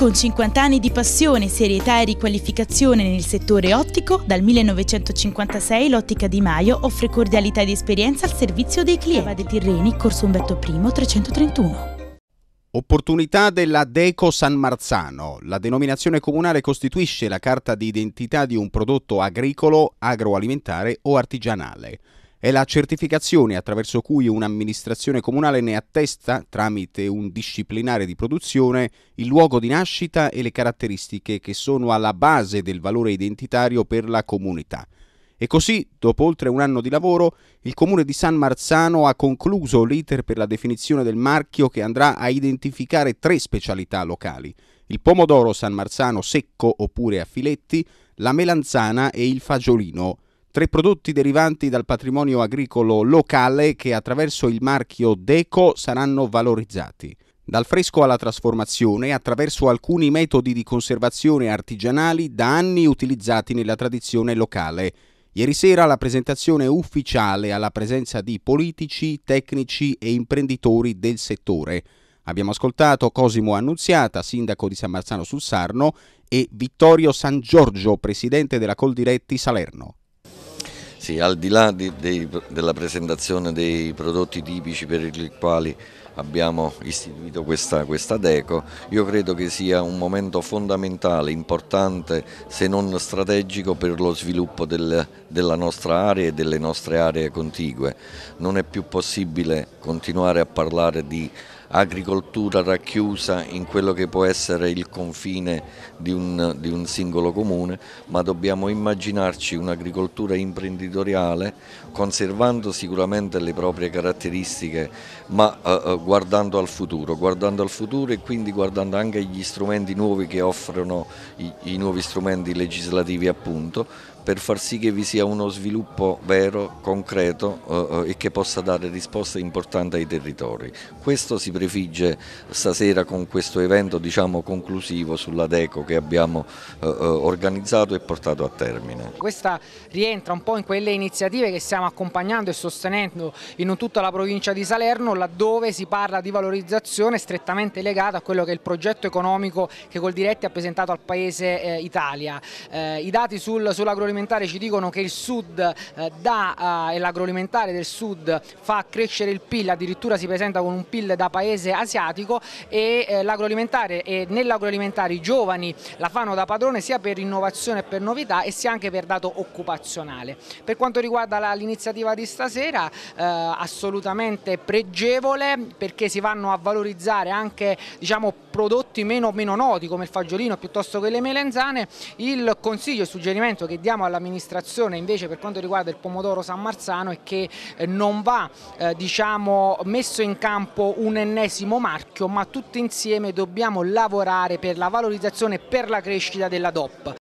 Con 50 anni di passione, serietà e riqualificazione nel settore ottico, dal 1956 l'Ottica Di Maio offre cordialità ed esperienza al servizio dei clienti. Cava dei Tirreni, Corso Umberto I, 331. Opportunità della Deco San Marzano. La denominazione comunale costituisce la carta di identità di un prodotto agricolo, agroalimentare o artigianale. È la certificazione attraverso cui un'amministrazione comunale ne attesta, tramite un disciplinare di produzione, il luogo di nascita e le caratteristiche che sono alla base del valore identitario per la comunità. E così, dopo oltre un anno di lavoro, il comune di San Marzano ha concluso l'iter per la definizione del marchio che andrà a identificare tre specialità locali, il pomodoro San Marzano secco oppure a filetti, la melanzana e il fagiolino Tre prodotti derivanti dal patrimonio agricolo locale che attraverso il marchio Deco saranno valorizzati. Dal fresco alla trasformazione attraverso alcuni metodi di conservazione artigianali da anni utilizzati nella tradizione locale. Ieri sera la presentazione ufficiale alla presenza di politici, tecnici e imprenditori del settore. Abbiamo ascoltato Cosimo Annunziata, sindaco di San Marzano sul Sarno, e Vittorio San Giorgio, presidente della Coldiretti Salerno. Sì, al di là di, dei, della presentazione dei prodotti tipici per i quali abbiamo istituito questa, questa, Deco, io credo che sia un momento fondamentale, importante se non strategico per lo sviluppo del, della nostra area e delle nostre aree contigue. Non è più possibile continuare a parlare di agricoltura racchiusa in quello che può essere il confine di un, di un singolo comune, ma dobbiamo immaginarci un'agricoltura imprenditoriale conservando sicuramente le proprie caratteristiche, ma eh, eh guardando al futuro, guardando al futuro e quindi guardando anche gli strumenti nuovi che offrono i, i nuovi strumenti legislativi appunto per far sì che vi sia uno sviluppo vero, concreto eh, eh e che possa dare risposte importanti ai territori. Questo si Figge stasera con questo evento diciamo, conclusivo sulla Deco che abbiamo eh, eh, organizzato e portato a termine. Questa rientra un po' in quelle iniziative che stiamo accompagnando e sostenendo in tutta la provincia di Salerno laddove si parla di valorizzazione strettamente legata a quello che è il progetto economico che Coldiretti ha presentato al Paese eh, Italia. Eh, I dati sul, sull'agroalimentare ci dicono che il Sud eh, dà, eh, e l'agroalimentare del Sud fa crescere il PIL, addirittura si presenta con un PIL da Paese paese asiatico e eh, l'agroalimentare e nell'agroalimentare i giovani la fanno da padrone sia per innovazione e per novità e sia anche per dato occupazionale. Per quanto riguarda l'iniziativa di stasera eh, assolutamente pregevole perché si vanno a valorizzare anche diciamo, prodotti meno, meno noti come il fagiolino piuttosto che le melenzane, il consiglio e suggerimento che diamo all'amministrazione invece per quanto riguarda il pomodoro San Marzano è che eh, non va eh, diciamo, messo in campo un ennemi l'ennesimo marchio, ma tutti insieme dobbiamo lavorare per la valorizzazione e per la crescita della DOP.